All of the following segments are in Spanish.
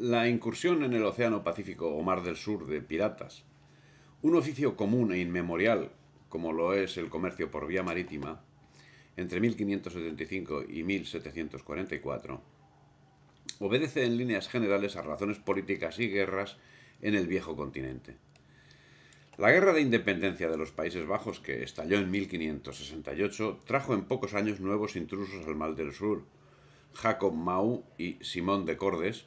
la incursión en el Océano Pacífico o Mar del Sur de piratas, un oficio común e inmemorial, como lo es el comercio por vía marítima, entre 1575 y 1744, obedece en líneas generales a razones políticas y guerras en el viejo continente. La guerra de independencia de los Países Bajos, que estalló en 1568, trajo en pocos años nuevos intrusos al Mar del Sur, Jacob Mau y Simón de Cordes,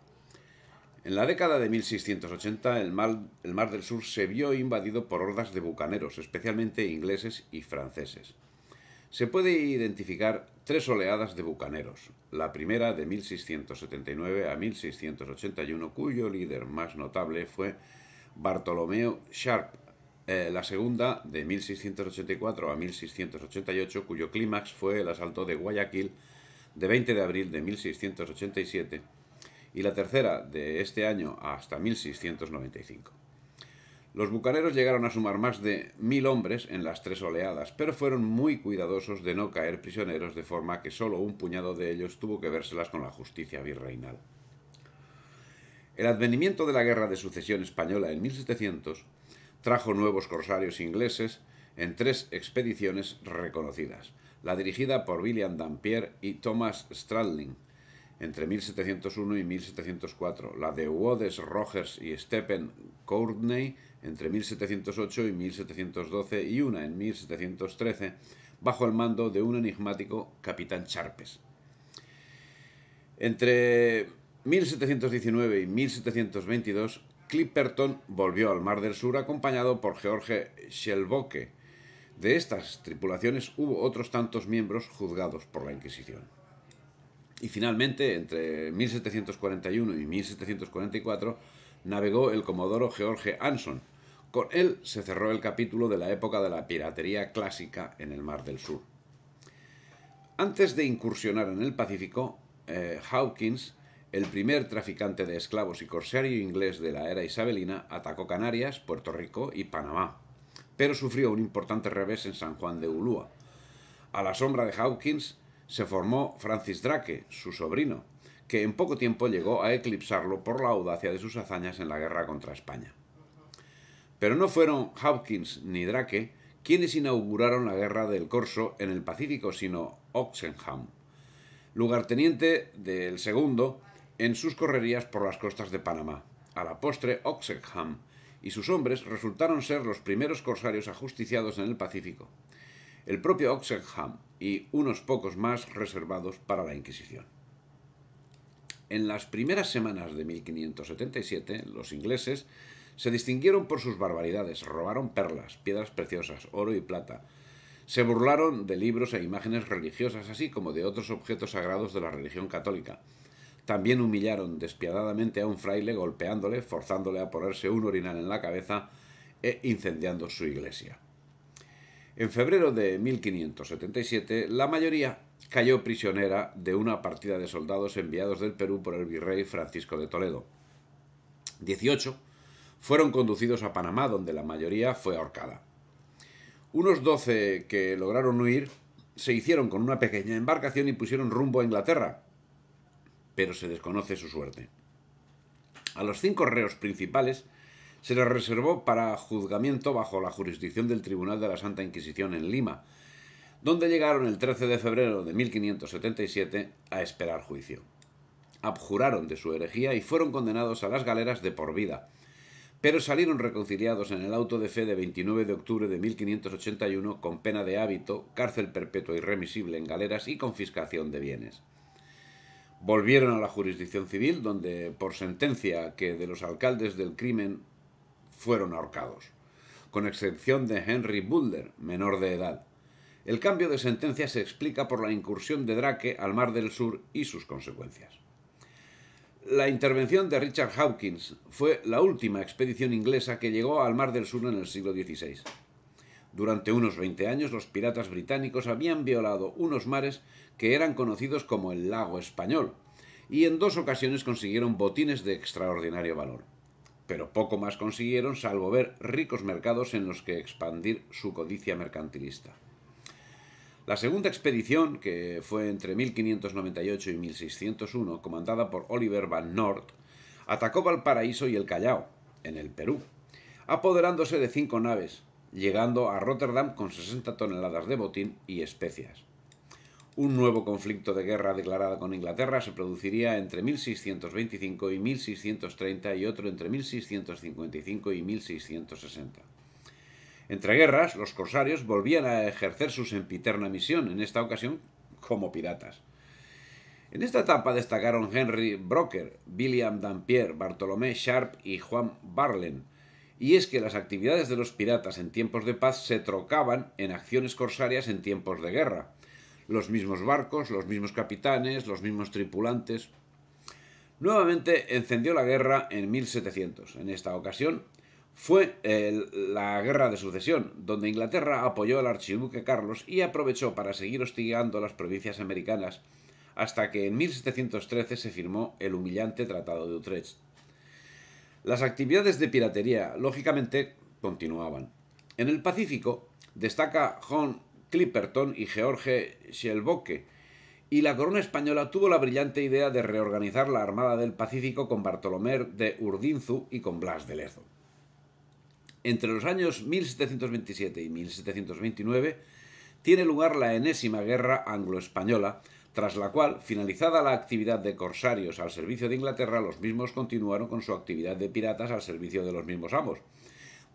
En la década de 1680 el mar, el mar, del Sur se vio invadido por hordas de bucaneros, especialmente ingleses y franceses. Se puede identificar tres oleadas de bucaneros. La primera de 1679 a 1681, cuyo líder más notable fue Bartolomeo Sharp. Eh, la segunda de 1684 a 1688, cuyo clímax fue el asalto de Guayaquil de 20 de abril de 1687 y la tercera de este año hasta 1695. Los bucaneros llegaron a sumar más de mil hombres en las tres oleadas, pero fueron muy cuidadosos de no caer prisioneros de forma que solo un puñado de ellos tuvo que vérselas con la justicia virreinal. El advenimiento de la Guerra de Sucesión Española en 1700 trajo nuevos corsarios ingleses en tres expediciones reconocidas, la dirigida por William Dampier y Thomas Stradling, entre 1701 y 1704, la de Wodes, Rogers y Stephen Courtney entre 1708 y 1712 y una en 1713 bajo el mando de un enigmático capitán Charpes. Entre 1719 y 1722, Clipperton volvió al Mar del Sur acompañado por George Shelboque. De estas tripulaciones hubo otros tantos miembros juzgados por la Inquisición y finalmente, entre 1741 y 1744, navegó el comodoro George Anson. Con él se cerró el capítulo de la época de la piratería clásica en el Mar del Sur. Antes de incursionar en el Pacífico, eh, Hawkins, el primer traficante de esclavos y corsario inglés de la era isabelina, atacó Canarias, Puerto Rico y Panamá, pero sufrió un importante revés en San Juan de Ulúa. A la sombra de Hawkins, se formó Francis Drake, su sobrino, que en poco tiempo llegó a eclipsarlo por la audacia de sus hazañas en la guerra contra España. Pero no fueron Hopkins ni Drake quienes inauguraron la guerra del Corso en el Pacífico, sino Oxenham, lugarteniente del segundo en sus correrías por las costas de Panamá. A la postre, Oxenham y sus hombres resultaron ser los primeros corsarios ajusticiados en el Pacífico. El propio Oxenham y unos pocos más reservados para la Inquisición. En las primeras semanas de 1577, los ingleses se distinguieron por sus barbaridades, robaron perlas, piedras preciosas, oro y plata, se burlaron de libros e imágenes religiosas, así como de otros objetos sagrados de la religión católica. También humillaron despiadadamente a un fraile golpeándole, forzándole a ponerse un orinal en la cabeza e incendiando su iglesia. En febrero de 1577, la mayoría cayó prisionera de una partida de soldados enviados del Perú por el virrey Francisco de Toledo. 18 fueron conducidos a Panamá, donde la mayoría fue ahorcada. Unos doce que lograron huir se hicieron con una pequeña embarcación y pusieron rumbo a Inglaterra, pero se desconoce su suerte. A los cinco reos principales se les reservó para juzgamiento bajo la jurisdicción del Tribunal de la Santa Inquisición en Lima, donde llegaron el 13 de febrero de 1577 a esperar juicio. Abjuraron de su herejía y fueron condenados a las galeras de por vida, pero salieron reconciliados en el auto de fe de 29 de octubre de 1581 con pena de hábito, cárcel perpetua irremisible en galeras y confiscación de bienes. Volvieron a la jurisdicción civil, donde, por sentencia que de los alcaldes del crimen fueron ahorcados, con excepción de Henry Butler, menor de edad. El cambio de sentencia se explica por la incursión de Drake al Mar del Sur y sus consecuencias. La intervención de Richard Hawkins fue la última expedición inglesa que llegó al Mar del Sur en el siglo XVI. Durante unos 20 años los piratas británicos habían violado unos mares que eran conocidos como el lago español, y en dos ocasiones consiguieron botines de extraordinario valor pero poco más consiguieron salvo ver ricos mercados en los que expandir su codicia mercantilista. La segunda expedición, que fue entre 1598 y 1601, comandada por Oliver Van Noort, atacó Valparaíso y el Callao, en el Perú, apoderándose de cinco naves, llegando a Rotterdam con 60 toneladas de botín y especias. Un nuevo conflicto de guerra declarado con Inglaterra se produciría entre 1625 y 1630 y otro entre 1655 y 1660. Entre guerras, los corsarios volvían a ejercer su sempiterna misión, en esta ocasión como piratas. En esta etapa destacaron Henry Broker, William Dampier, Bartolomé Sharp y Juan Barlen, y es que las actividades de los piratas en tiempos de paz se trocaban en acciones corsarias en tiempos de guerra los mismos barcos, los mismos capitanes, los mismos tripulantes. Nuevamente encendió la guerra en 1700. En esta ocasión fue eh, la Guerra de Sucesión, donde Inglaterra apoyó al archiduque Carlos y aprovechó para seguir hostigando las provincias americanas, hasta que en 1713 se firmó el humillante Tratado de Utrecht. Las actividades de piratería, lógicamente, continuaban. En el Pacífico destaca John Clipperton y George Shelboque. y la corona española tuvo la brillante idea de reorganizar la Armada del Pacífico con Bartolomé de Urdinzu y con Blas de Lezo. Entre los años 1727 y 1729 tiene lugar la enésima guerra anglo-española, tras la cual, finalizada la actividad de corsarios al servicio de Inglaterra, los mismos continuaron con su actividad de piratas al servicio de los mismos amos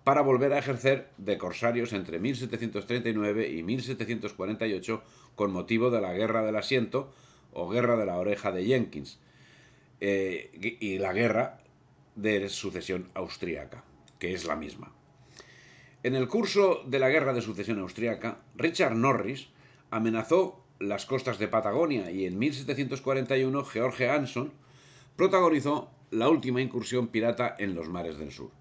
para volver a ejercer de corsarios entre 1739 y 1748 con motivo de la Guerra del Asiento o Guerra de la Oreja de Jenkins eh, y la Guerra de Sucesión Austriaca, que es la misma. En el curso de la Guerra de Sucesión Austriaca, Richard Norris amenazó las costas de Patagonia y en 1741 George Anson protagonizó la última incursión pirata en los mares del sur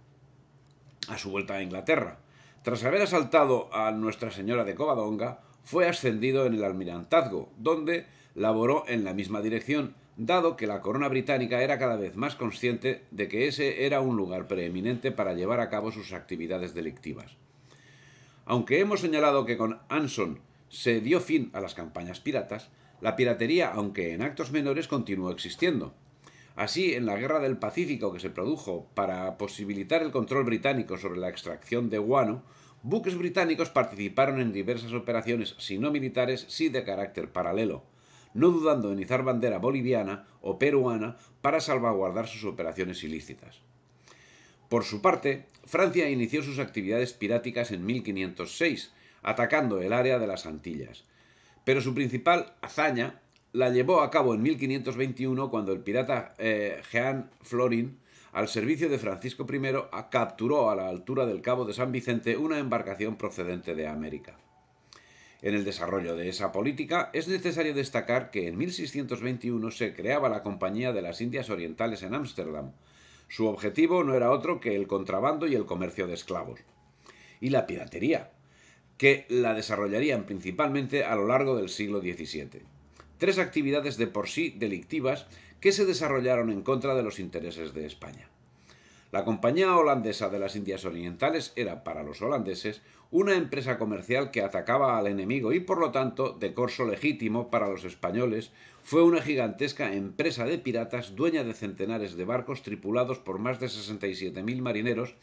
a su vuelta a Inglaterra. Tras haber asaltado a Nuestra Señora de Covadonga, fue ascendido en el almirantazgo, donde laboró en la misma dirección, dado que la corona británica era cada vez más consciente de que ese era un lugar preeminente para llevar a cabo sus actividades delictivas. Aunque hemos señalado que con Anson se dio fin a las campañas piratas, la piratería, aunque en actos menores, continuó existiendo. Así, en la Guerra del Pacífico que se produjo para posibilitar el control británico sobre la extracción de guano, buques británicos participaron en diversas operaciones, si no militares, sí de carácter paralelo, no dudando en izar bandera boliviana o peruana para salvaguardar sus operaciones ilícitas. Por su parte, Francia inició sus actividades piráticas en 1506, atacando el área de las Antillas, pero su principal hazaña la llevó a cabo en 1521 cuando el pirata eh, Jean Florin, al servicio de Francisco I, capturó a la altura del Cabo de San Vicente una embarcación procedente de América. En el desarrollo de esa política es necesario destacar que en 1621 se creaba la Compañía de las Indias Orientales en Ámsterdam. Su objetivo no era otro que el contrabando y el comercio de esclavos. Y la piratería, que la desarrollarían principalmente a lo largo del siglo XVII tres actividades de por sí delictivas que se desarrollaron en contra de los intereses de España. La Compañía Holandesa de las Indias Orientales era, para los holandeses, una empresa comercial que atacaba al enemigo y, por lo tanto, de corso legítimo para los españoles, fue una gigantesca empresa de piratas dueña de centenares de barcos tripulados por más de 67.000 marineros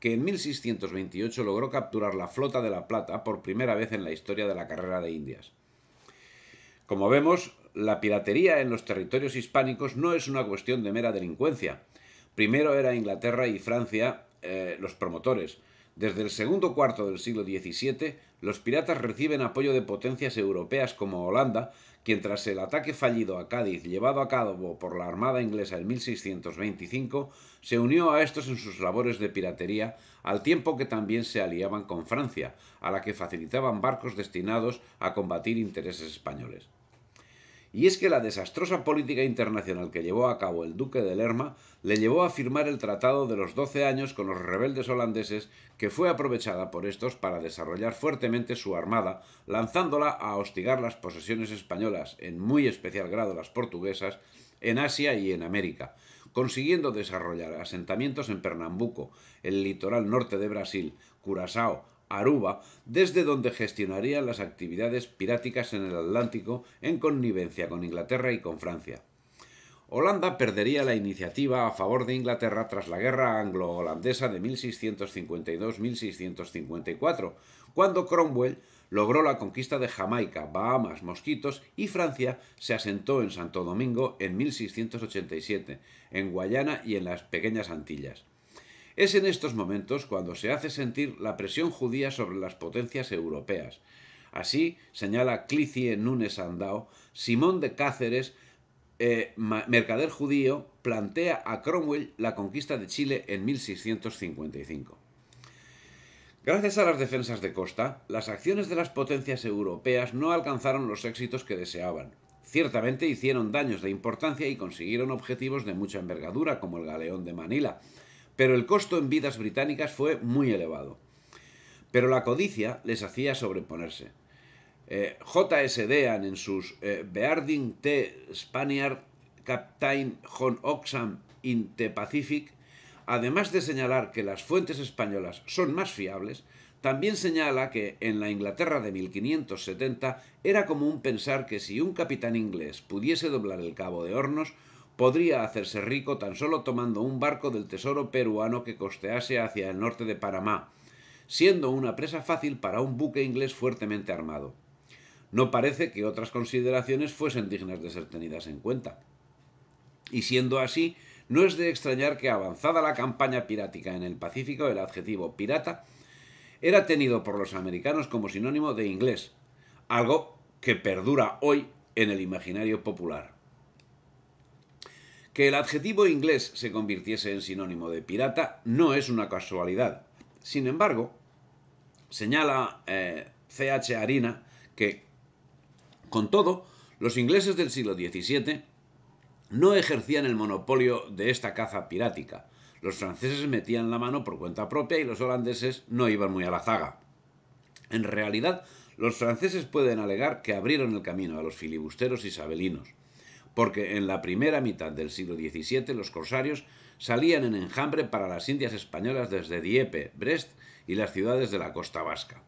que en 1628 logró capturar la flota de la Plata por primera vez en la historia de la carrera de Indias. Como vemos, la piratería en los territorios hispánicos no es una cuestión de mera delincuencia. Primero era Inglaterra y Francia eh, los promotores. Desde el segundo cuarto del siglo XVII, los piratas reciben apoyo de potencias europeas como Holanda, quien tras el ataque fallido a Cádiz llevado a cabo por la Armada inglesa en 1625, se unió a estos en sus labores de piratería, al tiempo que también se aliaban con Francia, a la que facilitaban barcos destinados a combatir intereses españoles y es que la desastrosa política internacional que llevó a cabo el duque de Lerma le llevó a firmar el Tratado de los Doce Años con los rebeldes holandeses, que fue aprovechada por estos para desarrollar fuertemente su armada, lanzándola a hostigar las posesiones españolas, en muy especial grado las portuguesas, en Asia y en América, consiguiendo desarrollar asentamientos en Pernambuco, el litoral norte de Brasil, Curazao, Aruba, desde donde gestionaría las actividades piráticas en el Atlántico en connivencia con Inglaterra y con Francia. Holanda perdería la iniciativa a favor de Inglaterra tras la guerra anglo-holandesa de 1652-1654, cuando Cromwell logró la conquista de Jamaica, Bahamas, Mosquitos y Francia se asentó en Santo Domingo en 1687, en Guayana y en las pequeñas Antillas. Es en estos momentos cuando se hace sentir la presión judía sobre las potencias europeas. Así señala Clicie Nunes Andao, Simón de Cáceres, eh, mercader judío, plantea a Cromwell la conquista de Chile en 1655. Gracias a las defensas de Costa, las acciones de las potencias europeas no alcanzaron los éxitos que deseaban. Ciertamente hicieron daños de importancia y consiguieron objetivos de mucha envergadura, como el galeón de Manila, pero el costo en vidas británicas fue muy elevado. Pero la codicia les hacía sobreponerse. Eh, s Dean en sus eh, Bearding T. Spaniard Captain John Oxham in the Pacific, además de señalar que las fuentes españolas son más fiables, también señala que en la Inglaterra de 1570 era común pensar que si un capitán inglés pudiese doblar el cabo de Hornos, podría hacerse rico tan solo tomando un barco del tesoro peruano que costease hacia el norte de Panamá, siendo una presa fácil para un buque inglés fuertemente armado. No parece que otras consideraciones fuesen dignas de ser tenidas en cuenta. Y siendo así, no es de extrañar que avanzada la campaña pirática en el Pacífico, el adjetivo pirata era tenido por los americanos como sinónimo de inglés, algo que perdura hoy en el imaginario popular. Que el adjetivo inglés se convirtiese en sinónimo de pirata no es una casualidad. Sin embargo, señala CH eh, Harina que, con todo, los ingleses del siglo XVII no ejercían el monopolio de esta caza pirática. Los franceses metían la mano por cuenta propia y los holandeses no iban muy a la zaga. En realidad, los franceses pueden alegar que abrieron el camino a los filibusteros isabelinos porque en la primera mitad del siglo XVII los corsarios salían en enjambre para las Indias españolas desde Dieppe, Brest y las ciudades de la costa vasca.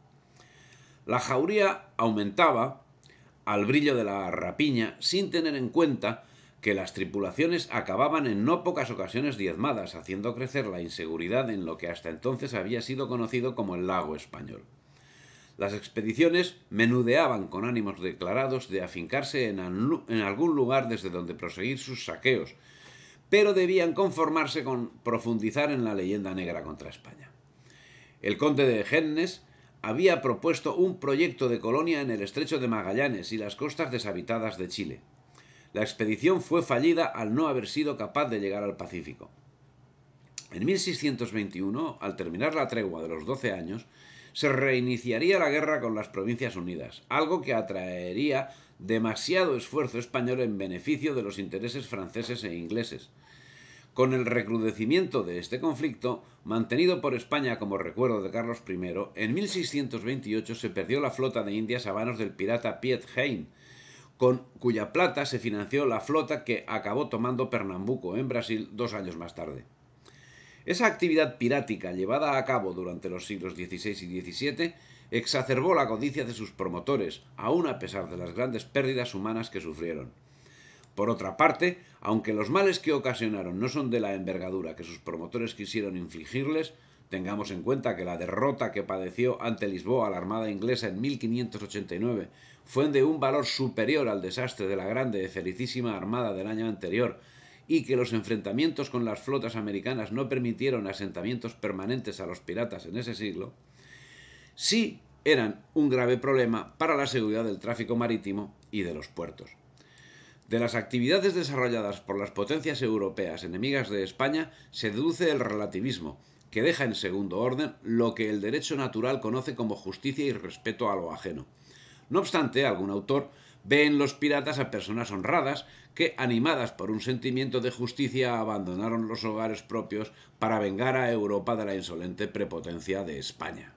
La jauría aumentaba al brillo de la rapiña sin tener en cuenta que las tripulaciones acababan en no pocas ocasiones diezmadas, haciendo crecer la inseguridad en lo que hasta entonces había sido conocido como el lago español. Las expediciones menudeaban con ánimos declarados de afincarse en, algún lugar desde donde proseguir sus saqueos, pero debían conformarse con profundizar en la leyenda negra contra España. El conde de Gennes había propuesto un proyecto de colonia en el estrecho de Magallanes y las costas deshabitadas de Chile. La expedición fue fallida al no haber sido capaz de llegar al Pacífico. En 1621, al terminar la tregua de los 12 años, se reiniciaría la guerra con las Provincias Unidas, algo que atraería demasiado esfuerzo español en beneficio de los intereses franceses e ingleses. Con el recrudecimiento de este conflicto, mantenido por España como recuerdo de Carlos I, en 1628 se perdió la flota de indias a manos del pirata Piet Hein, con cuya plata se financió la flota que acabó tomando Pernambuco en Brasil dos años más tarde. Esa actividad pirática llevada a cabo durante los siglos XVI y XVII exacerbó la codicia de sus promotores, aun a pesar de las grandes pérdidas humanas que sufrieron. Por otra parte, aunque los males que ocasionaron no son de la envergadura que sus promotores quisieron infligirles, Tengamos en cuenta que la derrota que padeció ante Lisboa la Armada inglesa en 1589 fue de un valor superior al desastre de la grande y felicísima Armada del año anterior, y que los enfrentamientos con las flotas americanas no permitieron asentamientos permanentes a los piratas en ese siglo, sí eran un grave problema para la seguridad del tráfico marítimo y de los puertos. De las actividades desarrolladas por las potencias europeas enemigas de España se deduce el relativismo, que deja en segundo orden lo que el derecho natural conoce como justicia y respeto a lo ajeno. No obstante, algún autor ven los piratas a personas honradas que, animadas por un sentimiento de justicia, abandonaron los hogares propios para vengar a Europa de la insolente prepotencia de España.